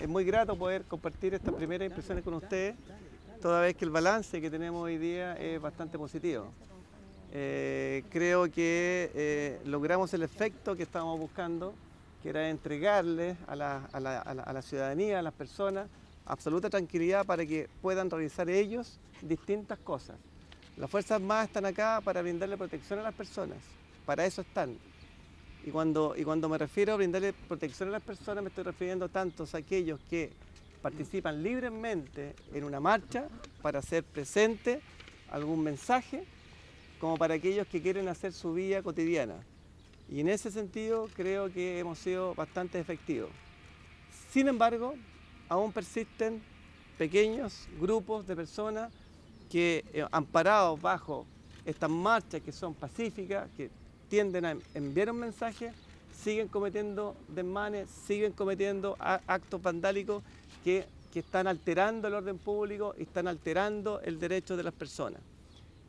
es muy grato poder compartir estas primeras impresiones con ustedes, toda vez que el balance que tenemos hoy día es bastante positivo. Eh, creo que eh, logramos el efecto que estábamos buscando, que era entregarle a la, ciudadanía, a las personas, absoluta tranquilidad para que puedan realizar ellos distintas cosas. Las Fuerzas Armadas están acá para brindarle protección a las personas, para eso están. Y cuando, me refiero a brindarle protección a las personas, me estoy refiriendo tanto a aquellos que participan libremente en una marcha para hacer presente algún mensaje, como para aquellos que quieren hacer su vida cotidiana. Y en ese sentido creo que hemos sido bastante efectivos. Sin embargo, aún persisten pequeños grupos de personas que, han eh, amparados bajo estas marchas que son pacíficas, que tienden a enviar un mensaje, siguen cometiendo desmanes, siguen cometiendo actos vandálicos que, están alterando el orden público y están alterando el derecho de las personas.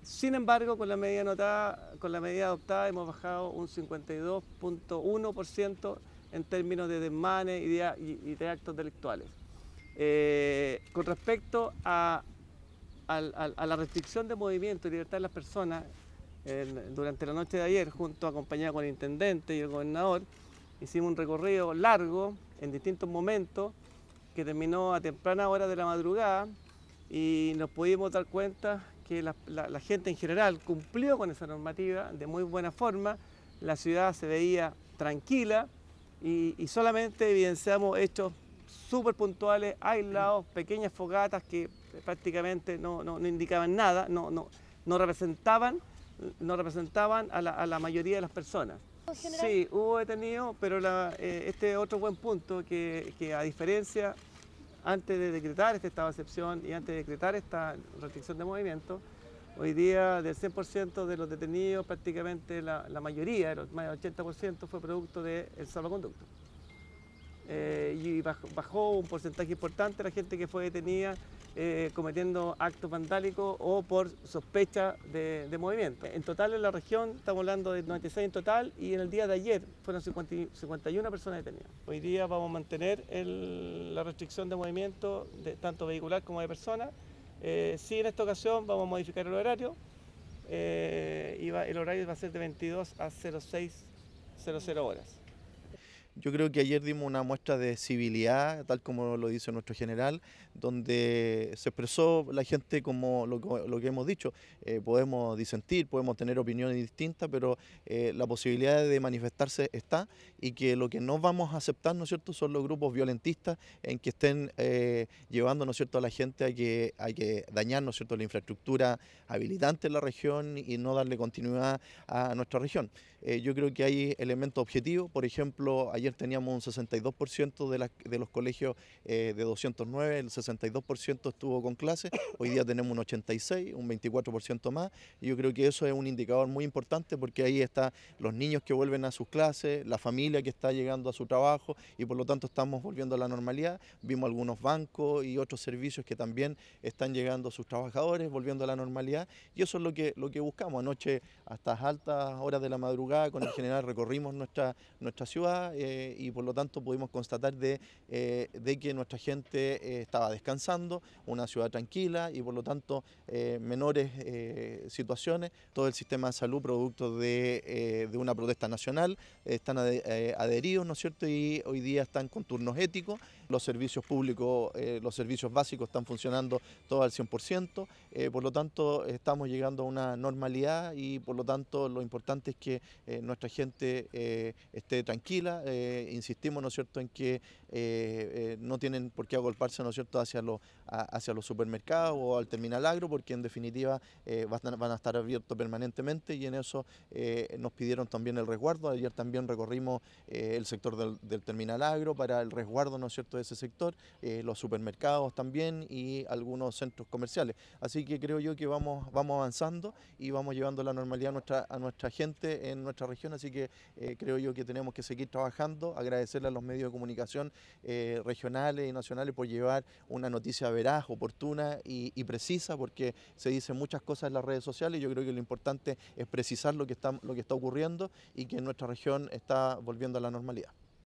Sin embargo, con la medida, notada, con la medida adoptada hemos bajado un 52.1% en términos de desmanes y de, actos delictuales. Eh, con respecto a, a, la restricción de movimiento y libertad de las personas, durante la noche de ayer, junto acompañada con el intendente y el gobernador, hicimos un recorrido largo en distintos momentos que terminó a temprana hora de la madrugada y nos pudimos dar cuenta que la, gente en general cumplió con esa normativa de muy buena forma, la ciudad se veía tranquila y, solamente evidenciamos hechos súper puntuales, aislados, pequeñas fogatas que prácticamente no, indicaban nada, no, no representaban no representaban a la, mayoría de las personas. Sí, hubo detenidos, pero eh, este otro buen punto, que, a diferencia, antes de decretar este estado de excepción y antes de decretar esta restricción de movimiento, hoy día del 100% de los detenidos, prácticamente la, mayoría, más del 80% fue producto del de salvoconducto. Eh, y bajó un porcentaje importante la gente que fue detenida eh, cometiendo actos vandálicos o por sospecha de, movimiento. En total en la región estamos hablando de 96 en total y en el día de ayer fueron 51 personas detenidas. Hoy día vamos a mantener la restricción de movimiento tanto vehicular como de persona. Eh, sí, en esta ocasión vamos a modificar el horario. Eh, y el horario va a ser de 22 a 06, horas. Yo creo que ayer dimos una muestra de civilidad, tal como lo dice nuestro general, donde se expresó la gente como lo, que hemos dicho. Eh, podemos disentir, podemos tener opiniones distintas, pero eh, la posibilidad de manifestarse está y que lo que no vamos a aceptar, ¿no es cierto?, son los grupos violentistas en que estén eh, llevando, ¿no es cierto?, a la gente a que, a que dañar, ¿no es cierto?, la infraestructura habilitante en la región y no darle continuidad a nuestra región. yo creo que hay elementos objetivos, por ejemplo, ayer ayer teníamos un 62% de, los colegios eh, de 209, el 62% estuvo con clases... hoy día tenemos un 86, un 24% más, y yo creo que eso es un indicador muy importante porque ahí están los niños que vuelven a sus clases, la familia que está llegando a su trabajo, y por lo tanto estamos volviendo a la normalidad, vimos algunos bancos y otros servicios que también están llegando a sus trabajadores, volviendo a la normalidad, y eso es lo que, lo que buscamos. Anoche, hasta las altas horas de la madrugada, con el general recorrimos nuestra, nuestra ciudad, eh, eh, y por lo tanto pudimos constatar de, eh, que nuestra gente eh, estaba descansando, una ciudad tranquila y por lo tanto menores situaciones. Todo el sistema de salud producto de, de una protesta nacional están adheridos, ¿no es cierto? Y hoy día están con turnos éticos los servicios públicos, eh, los servicios básicos están funcionando todo al 100%, eh, por lo tanto estamos llegando a una normalidad y por lo tanto lo importante es que eh, nuestra gente esté tranquila, insistimos ¿no es cierto? en que no tienen por qué agolparse ¿no es cierto? Hacia, los, hacia los supermercados o al terminal agro porque en definitiva van, a estar abiertos permanentemente y en eso nos pidieron también el resguardo, ayer también recorrimos el sector del terminal agro para el resguardo ¿no es cierto? de ese sector, eh, los supermercados también y algunos centros comerciales. Así que creo yo que vamos, vamos avanzando y vamos llevando la normalidad a nuestra, a nuestra gente en nuestra región, así que eh, creo yo que tenemos que seguir trabajando, agradecerle a los medios de comunicación eh, regionales y nacionales por llevar una noticia veraz, oportuna y, precisa, porque se dicen muchas cosas en las redes sociales yo creo que lo importante es precisar lo que está, lo que está ocurriendo y que en nuestra región está volviendo a la normalidad.